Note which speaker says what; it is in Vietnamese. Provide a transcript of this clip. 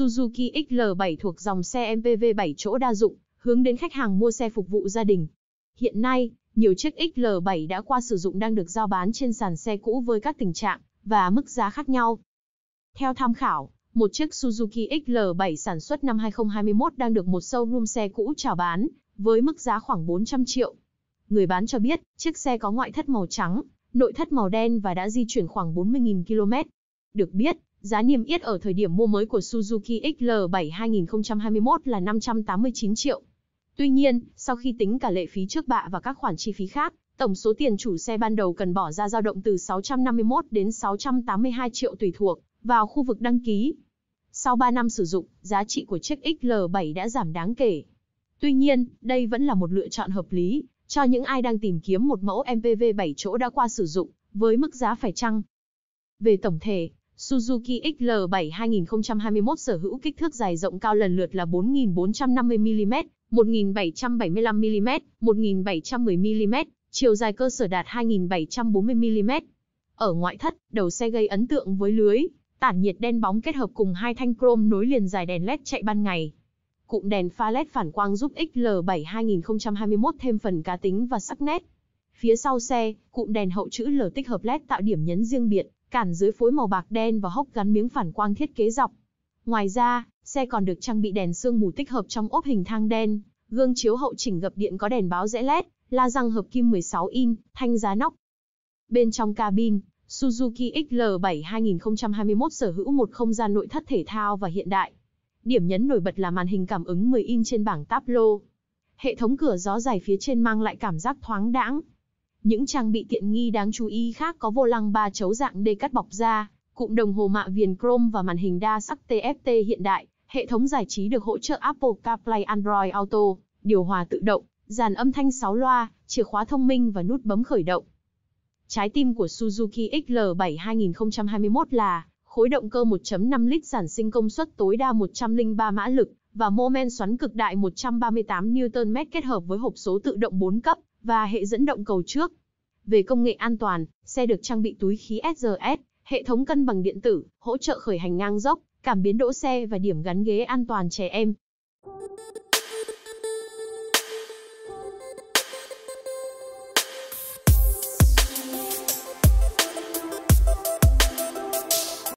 Speaker 1: Suzuki XL7 thuộc dòng xe MPV 7 chỗ đa dụng, hướng đến khách hàng mua xe phục vụ gia đình. Hiện nay, nhiều chiếc XL7 đã qua sử dụng đang được giao bán trên sàn xe cũ với các tình trạng và mức giá khác nhau. Theo tham khảo, một chiếc Suzuki XL7 sản xuất năm 2021 đang được một showroom xe cũ chào bán với mức giá khoảng 400 triệu. Người bán cho biết, chiếc xe có ngoại thất màu trắng, nội thất màu đen và đã di chuyển khoảng 40.000 km. Được biết, Giá niêm yết ở thời điểm mua mới của Suzuki XL7 2021 là 589 triệu. Tuy nhiên, sau khi tính cả lệ phí trước bạ và các khoản chi phí khác, tổng số tiền chủ xe ban đầu cần bỏ ra dao động từ 651 đến 682 triệu tùy thuộc vào khu vực đăng ký. Sau 3 năm sử dụng, giá trị của chiếc XL7 đã giảm đáng kể. Tuy nhiên, đây vẫn là một lựa chọn hợp lý cho những ai đang tìm kiếm một mẫu MPV 7 chỗ đã qua sử dụng với mức giá phải chăng. Về tổng thể, Suzuki XL7 2021 sở hữu kích thước dài rộng cao lần lượt là 4.450mm, 1.775mm, 1.710mm, chiều dài cơ sở đạt 2.740mm. Ở ngoại thất, đầu xe gây ấn tượng với lưới, tản nhiệt đen bóng kết hợp cùng hai thanh chrome nối liền dài đèn LED chạy ban ngày. Cụm đèn pha LED phản quang giúp XL7 2021 thêm phần cá tính và sắc nét. Phía sau xe, cụm đèn hậu chữ L tích hợp LED tạo điểm nhấn riêng biệt, cản dưới phối màu bạc đen và hốc gắn miếng phản quang thiết kế dọc. Ngoài ra, xe còn được trang bị đèn sương mù tích hợp trong ốp hình thang đen, gương chiếu hậu chỉnh gập điện có đèn báo rẽ LED, la răng hợp kim 16 in, thanh giá nóc. Bên trong cabin, Suzuki XL7 2021 sở hữu một không gian nội thất thể thao và hiện đại. Điểm nhấn nổi bật là màn hình cảm ứng 10 in trên bảng táp-lô. Hệ thống cửa gió dài phía trên mang lại cảm giác thoáng đãng, những trang bị tiện nghi đáng chú ý khác có vô lăng ba chấu dạng đê cắt bọc da, cụm đồng hồ mạ viền chrome và màn hình đa sắc TFT hiện đại, hệ thống giải trí được hỗ trợ Apple CarPlay Android Auto, điều hòa tự động, dàn âm thanh 6 loa, chìa khóa thông minh và nút bấm khởi động. Trái tim của Suzuki XL7 2021 là khối động cơ 1.5 lít sản sinh công suất tối đa 103 mã lực và mô men xoắn cực đại 138 Nm kết hợp với hộp số tự động 4 cấp, và hệ dẫn động cầu trước. Về công nghệ an toàn, xe được trang bị túi khí SRS, hệ thống cân bằng điện tử, hỗ trợ khởi hành ngang dốc, cảm biến đỗ xe và điểm gắn ghế an toàn trẻ em.